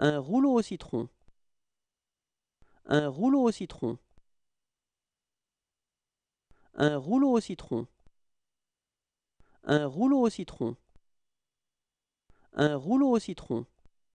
un rouleau au citron, un rouleau au citron, un rouleau au citron, un rouleau au citron, un rouleau au citron.